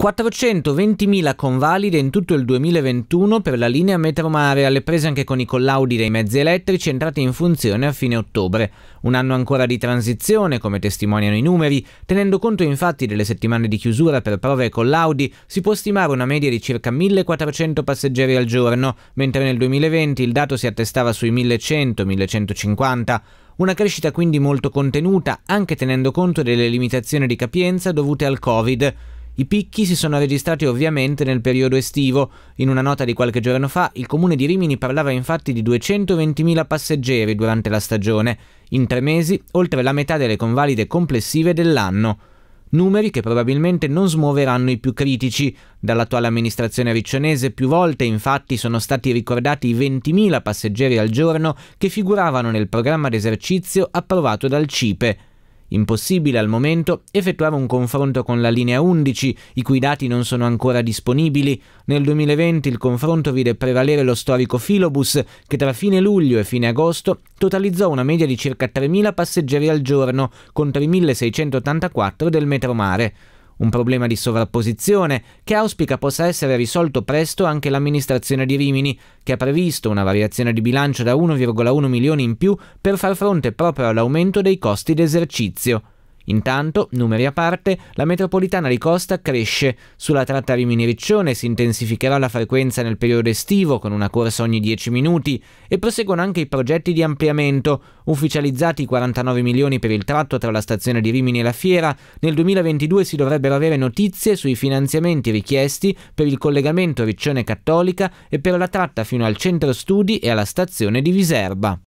420.000 convalide in tutto il 2021 per la linea Metromare, alle prese anche con i collaudi dei mezzi elettrici entrati in funzione a fine ottobre. Un anno ancora di transizione, come testimoniano i numeri, tenendo conto infatti delle settimane di chiusura per prove e collaudi, si può stimare una media di circa 1.400 passeggeri al giorno, mentre nel 2020 il dato si attestava sui 1.100-1.150. Una crescita quindi molto contenuta, anche tenendo conto delle limitazioni di capienza dovute al Covid. I picchi si sono registrati ovviamente nel periodo estivo. In una nota di qualche giorno fa, il comune di Rimini parlava infatti di 220.000 passeggeri durante la stagione. In tre mesi, oltre la metà delle convalide complessive dell'anno numeri che probabilmente non smuoveranno i più critici. Dall'attuale amministrazione riccionese più volte infatti sono stati ricordati i 20.000 passeggeri al giorno che figuravano nel programma d'esercizio approvato dal CIPE impossibile al momento effettuare un confronto con la linea 11, i cui dati non sono ancora disponibili. Nel 2020 il confronto vide prevalere lo storico Filobus, che tra fine luglio e fine agosto totalizzò una media di circa 3.000 passeggeri al giorno contro i 1.684 del metromare un problema di sovrapposizione che auspica possa essere risolto presto anche l'amministrazione di Rimini, che ha previsto una variazione di bilancio da 1,1 milioni in più per far fronte proprio all'aumento dei costi d'esercizio. Intanto, numeri a parte, la metropolitana di Costa cresce. Sulla tratta Rimini-Riccione si intensificherà la frequenza nel periodo estivo con una corsa ogni 10 minuti e proseguono anche i progetti di ampliamento, ufficializzati 49 milioni per il tratto tra la stazione di Rimini e la Fiera. Nel 2022 si dovrebbero avere notizie sui finanziamenti richiesti per il collegamento Riccione Cattolica e per la tratta fino al centro studi e alla stazione di Viserba.